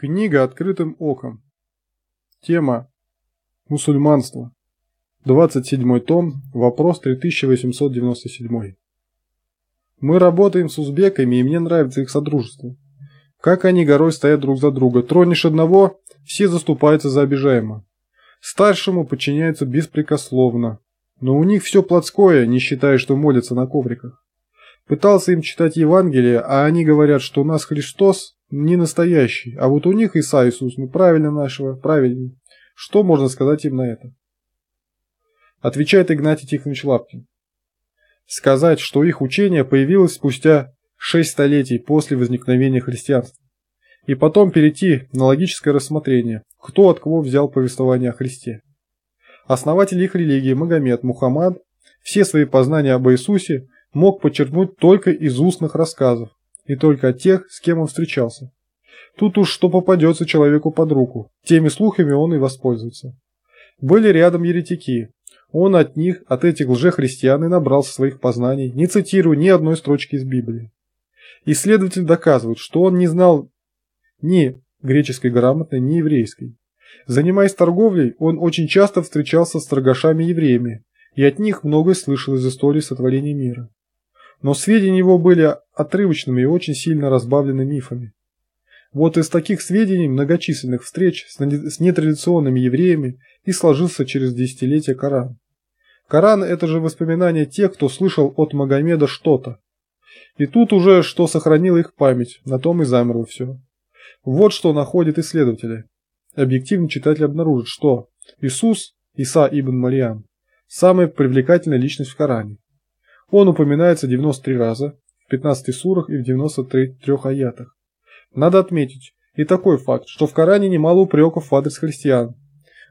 Книга открытым оком. Тема «Мусульманство». 27 том, вопрос 3897. Мы работаем с узбеками, и мне нравится их содружество. Как они горой стоят друг за друга. Тронешь одного, все заступаются за обижаемого. Старшему подчиняются беспрекословно. Но у них все плотское, не считая, что молятся на ковриках. Пытался им читать Евангелие, а они говорят, что у нас Христос не настоящий. А вот у них Иса Иисус, ну правильно нашего, правильней. Что можно сказать им на это? Отвечает Игнатий Тихонович Лапкин. Сказать, что их учение появилось спустя шесть столетий после возникновения христианства. И потом перейти на логическое рассмотрение, кто от кого взял повествование о Христе. Основатель их религии Магомед Мухаммад все свои познания об Иисусе мог подчеркнуть только из устных рассказов, и только от тех, с кем он встречался. Тут уж что попадется человеку под руку, теми слухами он и воспользуется. Были рядом еретики. Он от них, от этих лжехристиан и набрался своих познаний, не цитируя ни одной строчки из Библии. Исследователь доказывает, что он не знал ни греческой грамотной, ни еврейской. Занимаясь торговлей, он очень часто встречался с торгашами-евреями, и от них многое слышал из истории сотворения мира. Но сведения его были отрывочными и очень сильно разбавлены мифами. Вот из таких сведений многочисленных встреч с нетрадиционными евреями и сложился через десятилетия Коран. Коран – это же воспоминания тех, кто слышал от Магомеда что-то. И тут уже, что сохранила их память, на том и замерло все. Вот что находят исследователи. Объективный читатель обнаружит, что Иисус, Иса ибн Мариам, самая привлекательная личность в Коране. Он упоминается 93 раза, в 15 сурах и в 93 аятах. Надо отметить и такой факт, что в Коране немало упреков в адрес христиан,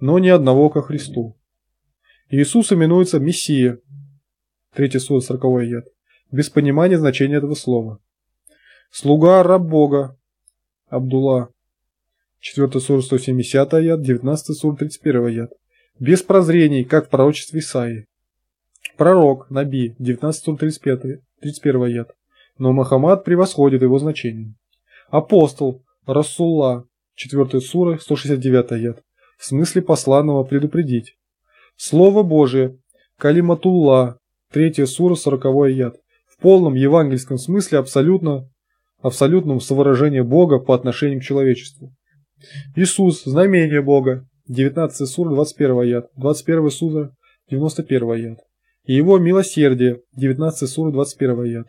но ни одного ко Христу. Иисус именуется Мессия, 3 сура 40 аят, без понимания значения этого слова. Слуга раб Бога, Абдулла, 4 сур 170 аят, 19 сур 31 аят, без прозрений, как в пророчестве Исаии. Пророк, Наби, 19 сур 35, 31 аят, но Махамад превосходит его значение. Апостол, Расулла, 4 сура, 169 аят, в смысле посланного предупредить. Слово Божие, Калиматулла, 3 сура, 40 аят, в полном евангельском смысле абсолютно, абсолютном совыражении Бога по отношению к человечеству. Иисус, знамение Бога, 19 сура, 21 аят, 21 сура, 91 аят. И его милосердие, 19 сура, 21 аят.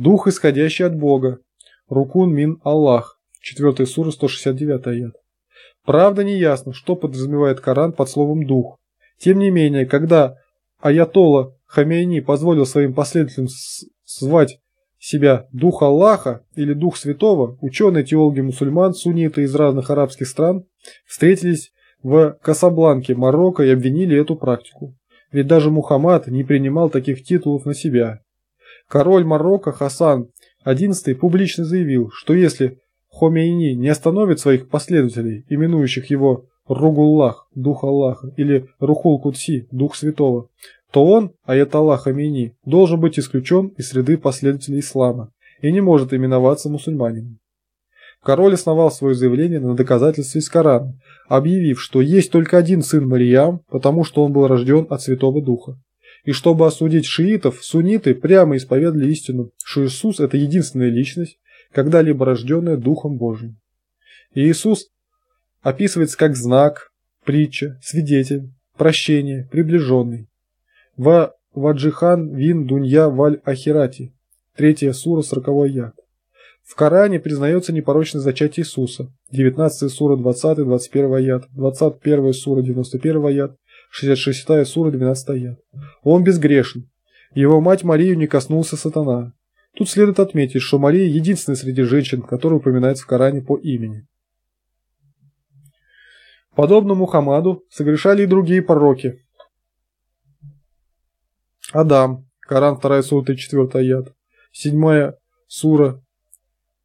Дух, исходящий от Бога. Рукун мин Аллах. 4 сура 169 аят. Правда не ясно, что подразумевает Коран под словом «дух». Тем не менее, когда Аятолла Хамейни позволил своим последователям звать себя «дух Аллаха» или «дух святого», ученые, теологи, мусульман, сунниты из разных арабских стран встретились в Касабланке, Марокко и обвинили эту практику. Ведь даже Мухаммад не принимал таких титулов на себя. Король Марокко Хасан XI публично заявил, что если Хомейни не остановит своих последователей, именующих его Ругуллах, Дух Аллаха, или Рухул Кутси, Дух Святого, то он, Аятоллах Хомейни, должен быть исключен из среды последователей ислама и не может именоваться мусульманином. Король основал свое заявление на доказательстве из Корана, объявив, что есть только один сын Мариям, потому что он был рожден от Святого Духа. И чтобы осудить шиитов, сунниты прямо исповедали истину, что Иисус – это единственная личность, когда-либо рожденная Духом Божьим. И Иисус описывается как знак, притча, свидетель, прощение, приближенный. Ва Ваджихан вин дунья валь ахирати. Третья сура, 40 яд. В Коране признается непорочное зачатие Иисуса. 19 сура, 20, 21 аят, 21 сура, 91 яд. 66-я сура, 12 аят. Он безгрешен. Его мать Марию не коснулся сатана. Тут следует отметить, что Мария единственная среди женщин, которая упоминается в Коране по имени. Подобно Мухаммаду согрешали и другие пророки. Адам, Коран 2 сура 34 аят, 7 сура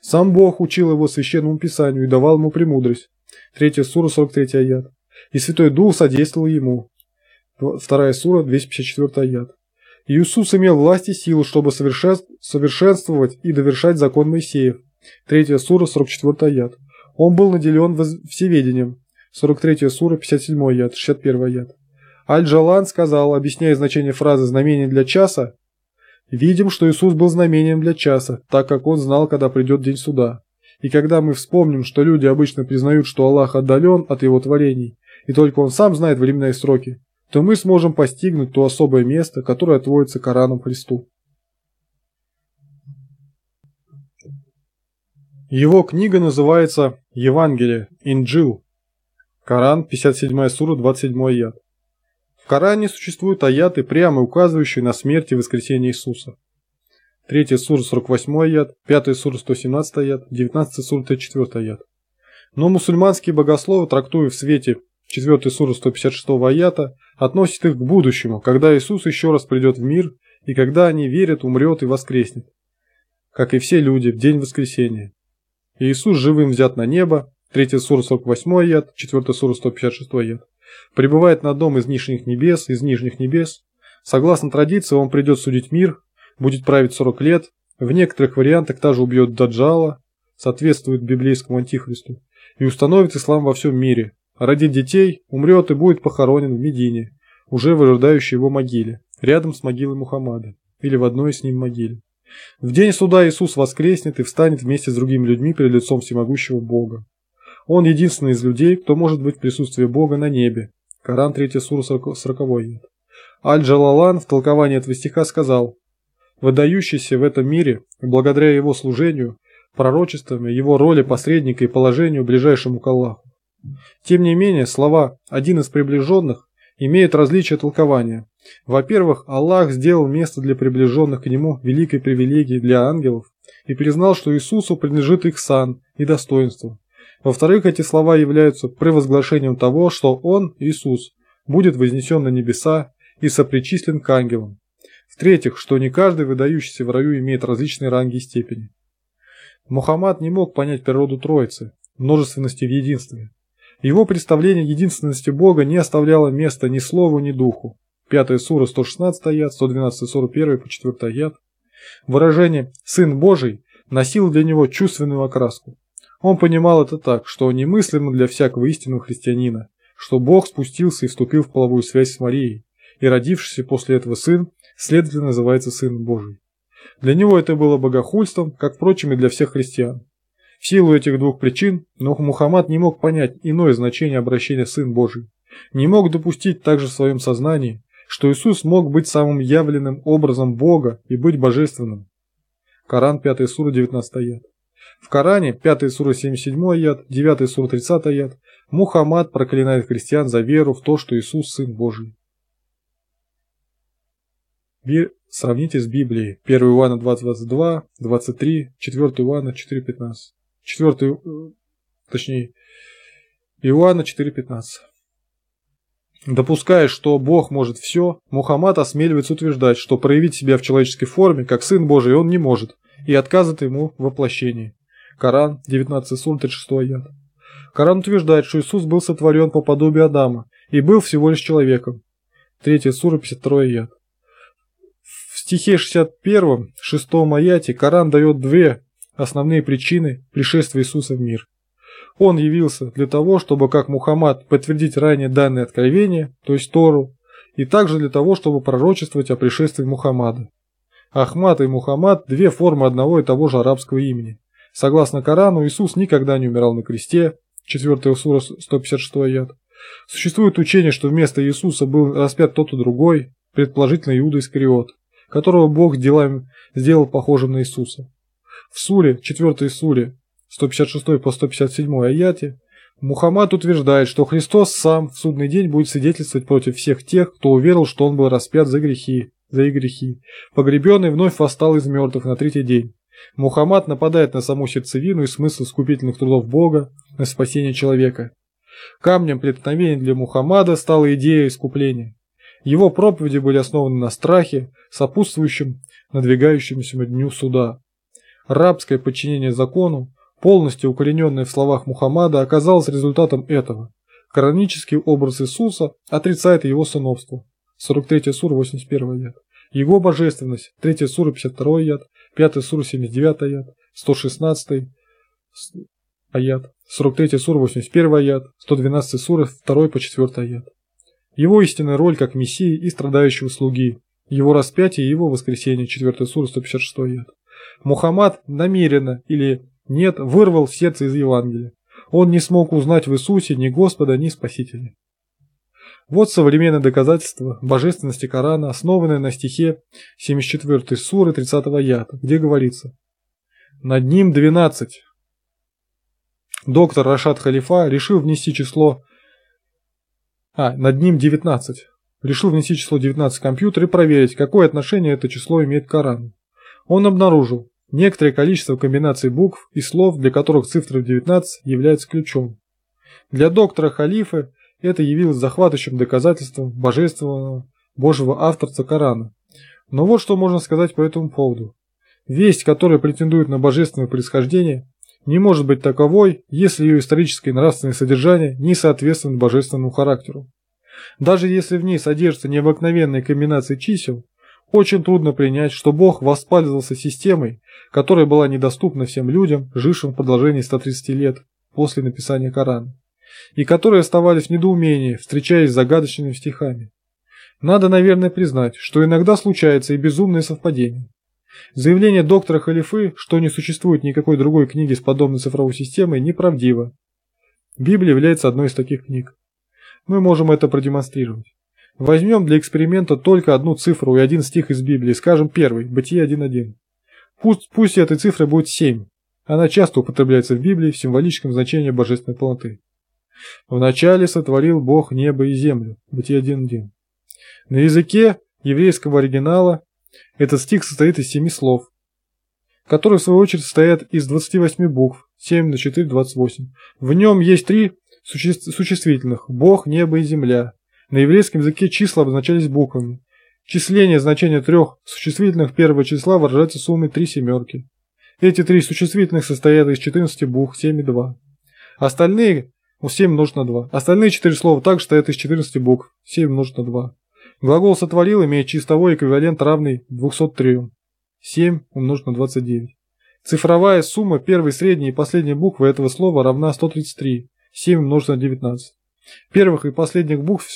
Сам Бог учил его священному писанию и давал ему премудрость. 3 сура, 43 аят. И Святой Дух содействовал ему. 2 сура, 254 аят. Иисус имел власть и силу, чтобы совершенствовать и довершать закон Моисеев. 3 сура, 44 аят. Он был наделен всеведением. 43 сура, 57 аят, 61 аят. Аль-Джалан сказал, объясняя значение фразы «знамение для часа», Видим, что Иисус был знамением для часа, так как он знал, когда придет день суда. И когда мы вспомним, что люди обычно признают, что Аллах отдален от его творений, и только он сам знает временные сроки, то мы сможем постигнуть то особое место, которое отводится Кораном Христу. Его книга называется «Евангелие», «Инджил», Коран, 57 сура, 27 яд. Коране существуют аяты, прямо указывающие на смерть и воскресение Иисуса. 3 сур 48 аят, 5 сур 117 аят, 19 сур 34 аят. Но мусульманские богословы, трактуя в свете 4 сур 156 аята, относят их к будущему, когда Иисус еще раз придет в мир, и когда они верят, умрет и воскреснет. Как и все люди, в день воскресения. Иисус живым взят на небо, 3 сур 48 аят, 4 сур 156 аят прибывает на дом из нижних небес, из нижних небес. Согласно традиции, он придет судить мир, будет править 40 лет, в некоторых вариантах также убьет Даджала, соответствует библейскому антихристу, и установит ислам во всем мире, родит детей, умрет и будет похоронен в Медине, уже в ожидающей его могиле, рядом с могилой Мухаммада, или в одной с ним могиле. В день суда Иисус воскреснет и встанет вместе с другими людьми перед лицом всемогущего Бога. Он единственный из людей, кто может быть в присутствии Бога на небе. Коран 3 сур 40. Аль-Джалалан в толковании этого стиха сказал, «Выдающийся в этом мире, благодаря его служению, пророчествам, его роли посредника и положению ближайшему к Аллаху». Тем не менее, слова «один из приближенных» имеют различия толкования. Во-первых, Аллах сделал место для приближенных к Нему великой привилегии для ангелов и признал, что Иисусу принадлежит их сан и достоинство. Во-вторых, эти слова являются превозглашением того, что Он, Иисус, будет вознесен на небеса и сопричислен к ангелам. В-третьих, что не каждый выдающийся в раю имеет различные ранги и степени. Мухаммад не мог понять природу Троицы, множественности в единстве. Его представление единственности Бога не оставляло места ни слову, ни духу. 5 сура 116 аят, 112 41 по 4 аят. Выражение «Сын Божий» носило для него чувственную окраску. Он понимал это так, что немыслимо для всякого истинного христианина, что Бог спустился и вступил в половую связь с Марией, и родившийся после этого сын, следовательно, называется Сыном Божий. Для него это было богохульством, как, впрочем, и для всех христиан. В силу этих двух причин но Мухаммад не мог понять иное значение обращения «Сын Божий», не мог допустить также в своем сознании, что Иисус мог быть самым явленным образом Бога и быть божественным. Коран 5 сура 19 аят. В Коране 5 сура 77 аят, 9 сура 30 аят Мухаммад проклинает христиан за веру в то, что Иисус – Сын Божий. Би... Сравните с Библией. 1 Иоанна 2.22, 23, 4 Иоанна 4.15. 4, э, точнее, Иоанна 4.15. Допуская, что Бог может все, Мухаммад осмеливается утверждать, что проявить себя в человеческой форме, как Сын Божий, он не может и отказывает ему в воплощении. Коран 19.36 яд. Коран утверждает, что Иисус был сотворен по подобию Адама и был всего лишь человеком. 3 сура 52 яд. В стихе 61, 6 аяте Коран дает две основные причины пришествия Иисуса в мир. Он явился для того, чтобы, как Мухаммад, подтвердить ранее данное откровение, то есть Тору, и также для того, чтобы пророчествовать о пришествии Мухаммада. Ахмат и Мухаммад – две формы одного и того же арабского имени. Согласно Корану, Иисус никогда не умирал на кресте, 4 сура 156 аят. Существует учение, что вместо Иисуса был распят тот и другой, предположительно Иуда Искариот, которого Бог делами сделал похожим на Иисуса. В суре, 4 суре, 156 по 157 аяте, Мухаммад утверждает, что Христос сам в судный день будет свидетельствовать против всех тех, кто уверовал, что он был распят за грехи, за их грехи. Погребенный вновь восстал из мертвых на третий день. Мухаммад нападает на саму сердцевину и смысл искупительных трудов Бога на спасение человека. Камнем преткновения для Мухаммада стала идея искупления. Его проповеди были основаны на страхе, сопутствующем надвигающемуся дню суда. Рабское подчинение закону, полностью укорененное в словах Мухаммада, оказалось результатом этого. Коронический образ Иисуса отрицает его сыновство. 43 сур 81 яд. Его божественность, 3 сур 52 яд, 5 сур 79 яд, 116 аят, 43 сур 81 аят, 112 сур 2 по 4 аят. Его истинная роль как мессии и страдающего слуги, его распятие и его воскресение, 4 сур 156 аят. Мухаммад намеренно или нет вырвал сердце из Евангелия. Он не смог узнать в Иисусе ни Господа, ни Спасителя. Вот современные доказательства божественности Корана, основанные на стихе 74 суры 30 ята, где говорится «Над ним 12». Доктор Рашад Халифа решил внести число... А, над ним 19. Решил внести число 19 в компьютер и проверить, какое отношение это число имеет к Корану. Он обнаружил некоторое количество комбинаций букв и слов, для которых цифра 19 является ключом. Для доктора халифа это явилось захватывающим доказательством божественного божьего авторца Корана. Но вот что можно сказать по этому поводу. Весть, которая претендует на божественное происхождение, не может быть таковой, если ее историческое и нравственное содержание не соответствует божественному характеру. Даже если в ней содержатся необыкновенные комбинации чисел, очень трудно принять, что Бог воспользовался системой, которая была недоступна всем людям, жившим в продолжении 130 лет после написания Корана и которые оставались в недоумении, встречаясь с загадочными стихами. Надо, наверное, признать, что иногда случается и безумное совпадение. Заявление доктора Халифы, что не существует никакой другой книги с подобной цифровой системой, неправдиво. Библия является одной из таких книг. Мы можем это продемонстрировать. Возьмем для эксперимента только одну цифру и один стих из Библии, скажем первый, Бытие 1.1. Пусть, пусть этой цифрой будет 7. Она часто употребляется в Библии в символическом значении божественной полноты. Вначале сотворил Бог небо и землю. Бытие день. На языке еврейского оригинала этот стих состоит из семи слов, которые в свою очередь состоят из 28 букв 7 на 4 – 28. В нем есть три существительных – Бог, небо и земля. На еврейском языке числа обозначались буквами. Числение значения трех существительных первого числа выражается суммой три семерки. Эти три существительных состоят из 14 букв 7 и 2. Остальные ну, 7 умножить на 2. Остальные 4 слова также стоят из 14 букв. 7 умножить на 2. Глагол «сотворил» имеет чистовой эквивалент, равный 203. 7 умножить на 29. Цифровая сумма первой, средней и последней буквы этого слова равна 133. 7 умножить на 19. Первых и последних букв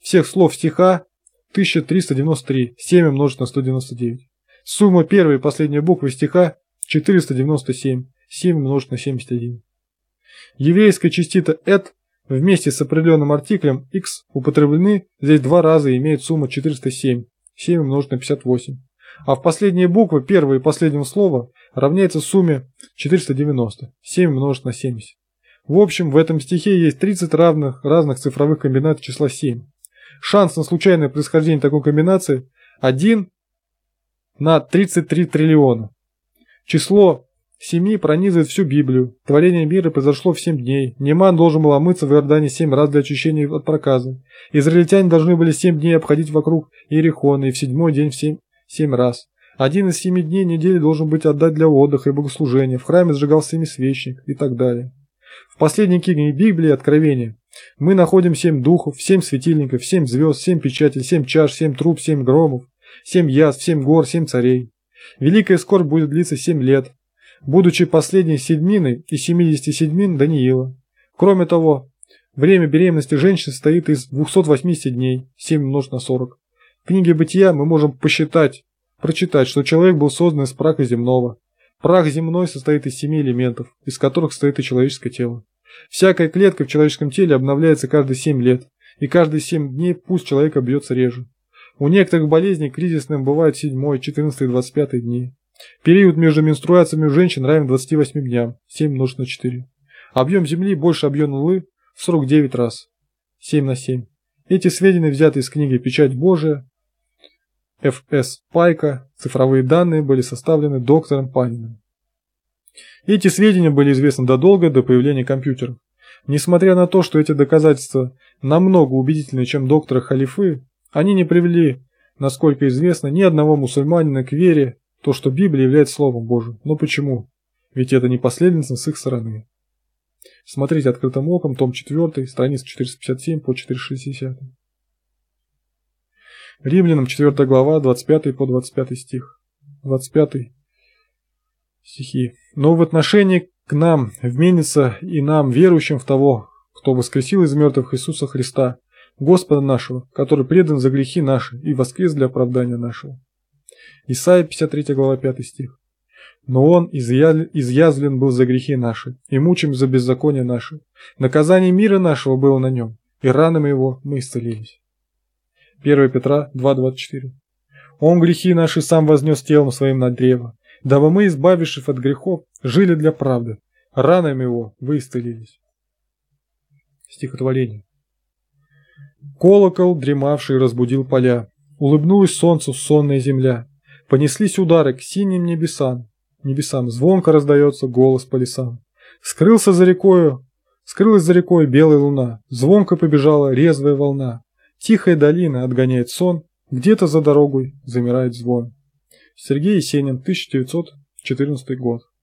всех слов стиха 1393. 7 умножить на 199. Сумма первой и последней буквы стиха 497. 7 умножить на 71. Еврейская частица «эт» вместе с определенным артиклем x употреблены здесь два раза и имеет сумму 407, 7 умножить на 58. А в последние буквы первого и последнего слова равняется сумме 490, 7 умножить на 70. В общем, в этом стихе есть 30 равных разных цифровых комбинаций числа 7. Шанс на случайное происхождение такой комбинации 1 на 33 триллиона. Число Семьи пронизывает всю Библию. Творение мира произошло в семь дней. Неман должен был омыться в Иордане семь раз для очищения от проказа. Израильтяне должны были семь дней обходить вокруг Иерихона и в седьмой день в семь, семь раз. Один из семи дней недели должен быть отдать для отдыха и богослужения. В храме сжигался ими свечник и так далее. В последней книге Библии Откровение мы находим семь духов, семь светильников, семь звезд, семь печатей, семь чаш, семь труб, семь громов, семь язв, семь гор, семь царей. Великая скорбь будет длиться семь лет, будучи последней седьминой из семидесяти седьмин Даниила. Кроме того, время беременности женщины состоит из 280 дней, 7 умножить на 40. В книге «Бытия» мы можем посчитать, прочитать, что человек был создан из праха земного. Прах земной состоит из семи элементов, из которых состоит и человеческое тело. Всякая клетка в человеческом теле обновляется каждые 7 лет, и каждые 7 дней пульс человека бьется реже. У некоторых болезней кризисным бывают 7, 14 и 25 дни. Период между менструациями у женщин равен 28 дням, 7 умножить на 4. Объем Земли больше объема Луны в 49 раз, 7 на 7. Эти сведения взяты из книги «Печать Божия», Ф.С. Пайка, цифровые данные были составлены доктором Паниным. Эти сведения были известны задолго до появления компьютеров. Несмотря на то, что эти доказательства намного убедительнее, чем доктора Халифы, они не привели, насколько известно, ни одного мусульманина к вере то, что Библия является Словом Божьим, Но почему? Ведь это не последовательно с их стороны. Смотрите открытым оком, том 4, страница 457 по 460. Римлянам 4 глава, 25 по 25 стих. 25 стихи. Но в отношении к нам вменится и нам, верующим в того, кто воскресил из мертвых Иисуса Христа, Господа нашего, который предан за грехи наши и воскрес для оправдания нашего. Исайя 53 глава 5 стих. Но он изъязлен был за грехи наши, и мучим за беззаконие наши. Наказание мира нашего было на нем, и ранами его мы исцелились. 1 Петра 2.24 Он грехи наши сам вознес телом своим на древо, дабы мы, избавившись от грехов, жили для правды. Ранами его вы исцелились. Стихотворение. Колокол, дремавший, разбудил поля. улыбнулась солнцу сонная земля. Понеслись удары к синим небесам. Небесам звонко раздается голос по лесам. Скрылся за рекою, скрылась за рекой белая луна. Звонко побежала резвая волна. Тихая долина отгоняет сон. Где-то за дорогой замирает звон. Сергей Есенин, 1914 год.